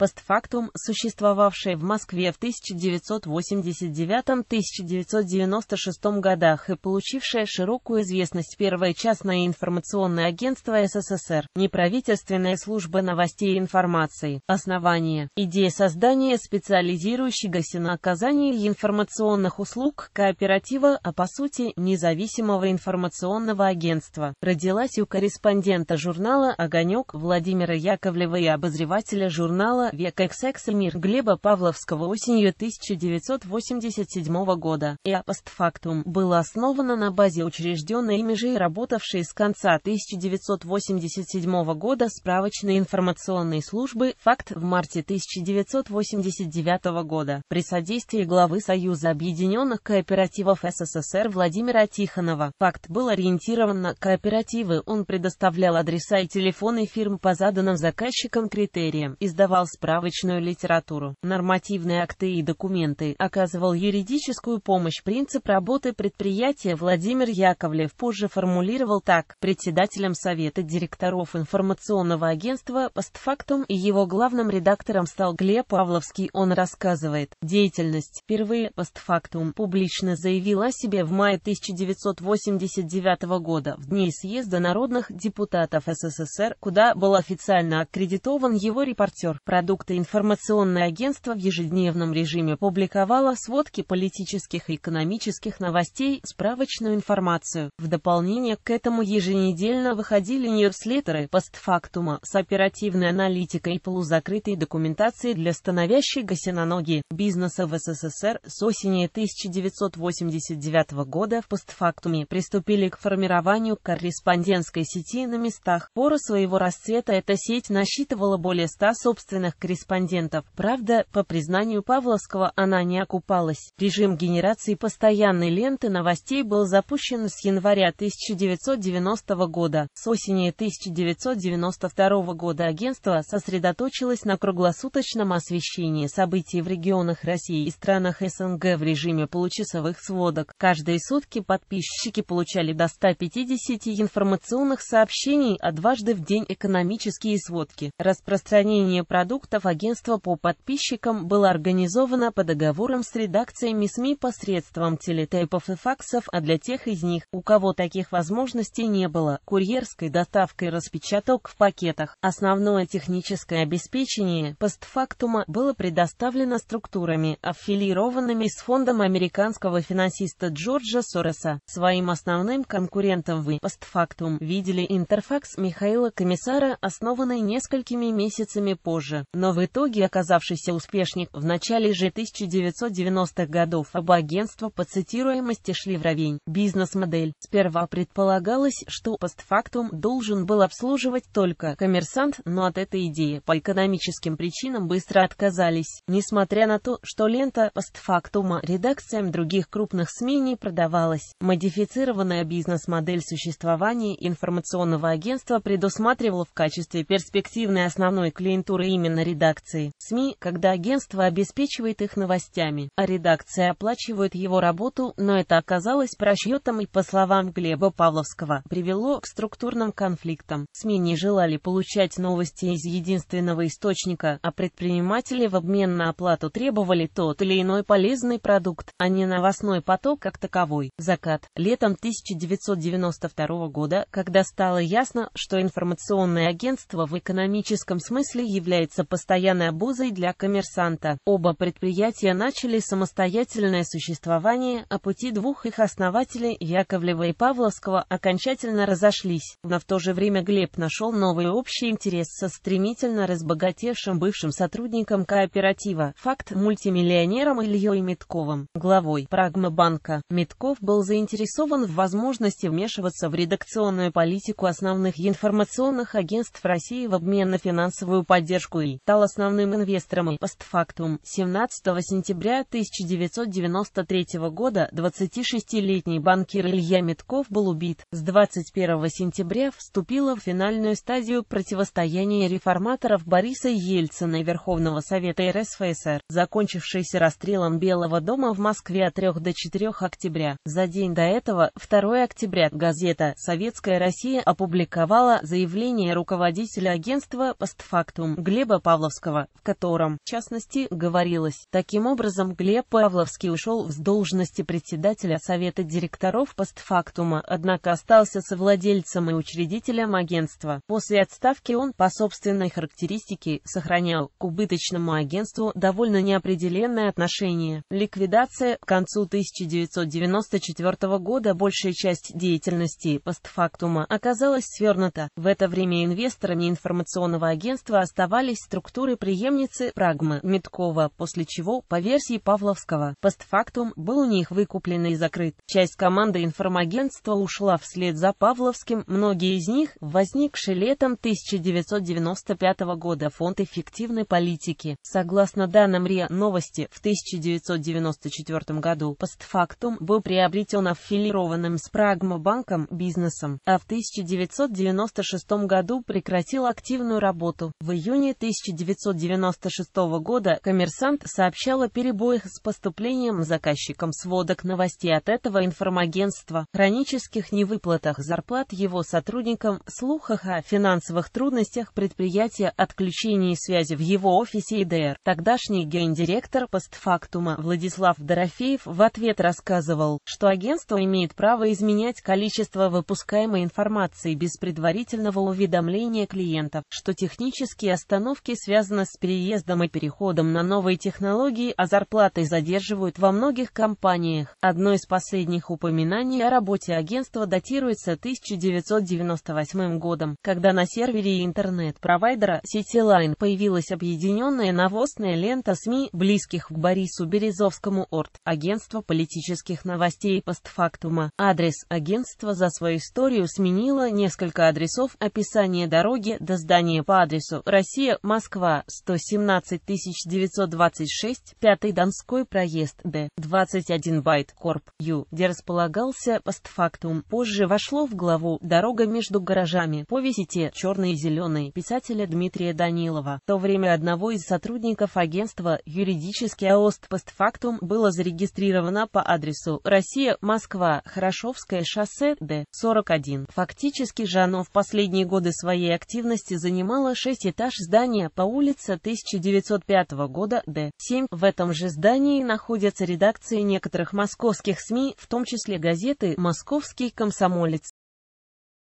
постфактум, существовавшее в Москве в 1989-1996 годах и получившее широкую известность первое частное информационное агентство СССР, неправительственная служба новостей и информации. Основание. Идея создания специализирующегося на оказании информационных услуг кооператива, а по сути, независимого информационного агентства, родилась у корреспондента журнала «Огонек» Владимира Яковлева и обозревателя журнала века XX мир Глеба Павловского осенью 1987 года и апостфактум было основано на базе учрежденной ими же и работавшей с конца 1987 года справочной информационной службы «Факт» в марте 1989 года при содействии главы Союза Объединенных Кооперативов СССР Владимира Тихонова. «Факт» был ориентирован на кооперативы, он предоставлял адреса и телефоны фирм по заданным заказчикам критериям, издавал справочную литературу, нормативные акты и документы, оказывал юридическую помощь. Принцип работы предприятия Владимир Яковлев позже формулировал так, председателем Совета директоров информационного агентства «Постфактум» и его главным редактором стал Глеб Павловский. Он рассказывает, деятельность впервые «Постфактум» публично заявила о себе в мае 1989 года в дни съезда народных депутатов СССР, куда был официально аккредитован его репортер. Продукт продукты информационное агентство в ежедневном режиме публиковало сводки политических и экономических новостей, справочную информацию. В дополнение к этому еженедельно выходили ньюслеттеры постфактума с оперативной аналитикой и полузакрытой документацией для становящейся на ноги бизнеса в СССР с осени 1989 года в постфактуме приступили к формированию корреспондентской сети на местах. Пору своего расцвета эта сеть насчитывала более 100 собственных корреспондентов. Правда, по признанию Павловского, она не окупалась. Режим генерации постоянной ленты новостей был запущен с января 1990 года. С осени 1992 года агентство сосредоточилось на круглосуточном освещении событий в регионах России и странах СНГ в режиме получасовых сводок. Каждые сутки подписчики получали до 150 информационных сообщений, а дважды в день экономические сводки. Распространение продуктов продуктов агентства по подписчикам было организовано по договорам с редакциями СМИ посредством телетейпов и факсов, а для тех из них, у кого таких возможностей не было, курьерской доставкой распечаток в пакетах. Основное техническое обеспечение постфактума было предоставлено структурами, аффилированными с фондом американского финансиста Джорджа Сороса. Своим основным конкурентом вы постфактум видели интерфакс Михаила Комиссара, основанный несколькими месяцами позже но в итоге оказавшийся успешник в начале же 1990-х годов оба агентства по цитируемости шли вровень. Бизнес-модель. Сперва предполагалось, что постфактум должен был обслуживать только коммерсант, но от этой идеи по экономическим причинам быстро отказались, несмотря на то, что лента постфактума редакциям других крупных СМИ не продавалась. Модифицированная бизнес-модель существования информационного агентства предусматривала в качестве перспективной основной клиентуры именно на редакции СМИ, когда агентство обеспечивает их новостями, а редакция оплачивает его работу, но это оказалось просчетом и, по словам Глеба Павловского, привело к структурным конфликтам. СМИ не желали получать новости из единственного источника, а предприниматели в обмен на оплату требовали тот или иной полезный продукт, а не новостной поток как таковой. Закат. Летом 1992 года, когда стало ясно, что информационное агентство в экономическом смысле является постоянной обузой для коммерсанта. Оба предприятия начали самостоятельное существование, а пути двух их основателей, Яковлева и Павловского, окончательно разошлись. Но в то же время Глеб нашел новый общий интерес со стремительно разбогатевшим бывшим сотрудником кооператива, факт мультимиллионером Ильей Митковым, главой Прагмабанка. Митков был заинтересован в возможности вмешиваться в редакционную политику основных информационных агентств России в обмен на финансовую поддержку и стал основным инвестором и постфактум 17 сентября 1993 года 26-летний банкир Илья Митков был убит. С 21 сентября вступила в финальную стадию противостояния реформаторов Бориса Ельцина и Верховного Совета РСФСР, Закончившийся расстрелом Белого дома в Москве от 3 до 4 октября. За день до этого, 2 октября, газета «Советская Россия» опубликовала заявление руководителя агентства «Постфактум» Глеба Павловского, в котором, в частности, говорилось, таким образом Глеб Павловский ушел с должности председателя Совета директоров постфактума, однако остался совладельцем и учредителем агентства. После отставки он, по собственной характеристике, сохранял к убыточному агентству довольно неопределенное отношение. Ликвидация к концу 1994 года большая часть деятельности постфактума оказалась свернута. В это время инвесторами информационного агентства оставались труд структуры преемницы Прагмы Миткова, после чего, по версии Павловского, постфактум был у них выкуплен и закрыт. Часть команды информагентства ушла вслед за Павловским, многие из них – возникшие летом 1995 года фонд эффективной политики. Согласно данным РИА Новости, в 1994 году постфактум был приобретен аффилированным с Прагма банком бизнесом, а в 1996 году прекратил активную работу. В июне 1995 1996 года «Коммерсант» сообщал о перебоях с поступлением заказчикам сводок новостей от этого информагентства, хронических невыплатах зарплат его сотрудникам, слухах о финансовых трудностях предприятия, отключении связи в его офисе ИДР. Тогдашний гендиректор постфактума Владислав Дорофеев в ответ рассказывал, что агентство имеет право изменять количество выпускаемой информации без предварительного уведомления клиентов, что технические остановки связано с переездом и переходом на новые технологии, а зарплаты задерживают во многих компаниях. Одно из последних упоминаний о работе агентства датируется 1998 годом, когда на сервере интернет-провайдера CityLine появилась объединенная навозная лента СМИ, близких к Борису Березовскому ОРТ, агентство политических новостей постфактума. Адрес агентства за свою историю сменило несколько адресов описания дороги до здания по адресу Россия, Москва, Москва, 117 926, 5 Донской проезд Д, 21 Байт Корп Ю, где располагался постфактум, позже вошло в главу «Дорога между гаражами» по повесите «Черный и зеленый» писателя Дмитрия Данилова. В то время одного из сотрудников агентства юридический АОСТ постфактум было зарегистрировано по адресу Россия, Москва, Хорошовское шоссе Д, 41. Фактически же оно в последние годы своей активности занимало 6 этаж здания по улице 1905 года Д7. В этом же здании находятся редакции некоторых московских СМИ, в том числе газеты «Московский комсомолец».